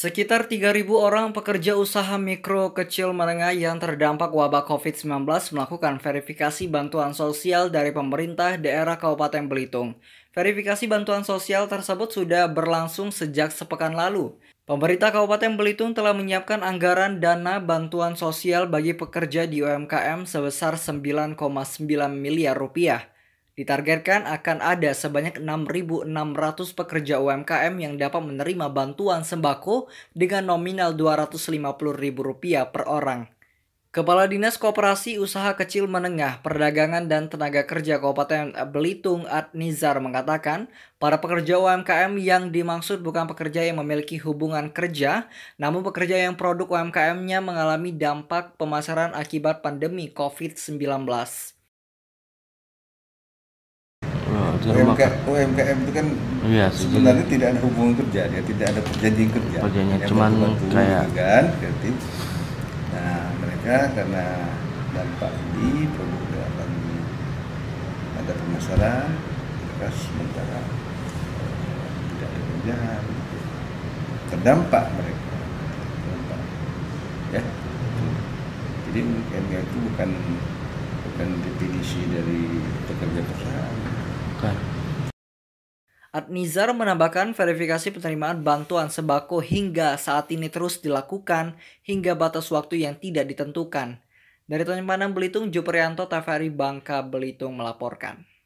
Sekitar 3.000 orang pekerja usaha mikro, kecil, menengah yang terdampak wabah COVID-19 melakukan verifikasi bantuan sosial dari pemerintah daerah Kabupaten Belitung. Verifikasi bantuan sosial tersebut sudah berlangsung sejak sepekan lalu. Pemerintah Kabupaten Belitung telah menyiapkan anggaran dana bantuan sosial bagi pekerja di UMKM sebesar 9,9 miliar rupiah. Ditargetkan akan ada sebanyak 6.600 pekerja UMKM yang dapat menerima bantuan sembako dengan nominal Rp250.000 per orang. Kepala Dinas Koperasi Usaha Kecil Menengah, Perdagangan dan Tenaga Kerja Kabupaten Belitung Adnizar mengatakan, para pekerja UMKM yang dimaksud bukan pekerja yang memiliki hubungan kerja, namun pekerja yang produk UMKM-nya mengalami dampak pemasaran akibat pandemi COVID-19. Oh, UMKM, itu kan iya, sebenarnya tidak ada hubungan kerja, dia tidak ada perjanjian kerja. Perjanjian cuman kayak kan, kreatif. Nah, mereka karena dampak ini produk akan ada pemasaran, mereka sementara eh, tidak ada kerjaan, terdampak mereka. Terdampak. Ya. Jadi UMKM itu bukan bukan definisi dari pekerja Adnizar menambahkan verifikasi penerimaan bantuan sembako hingga saat ini terus dilakukan hingga batas waktu yang tidak ditentukan. Dari Tanjung Pandang Belitung, Juprianto Tafari Bangka Belitung melaporkan.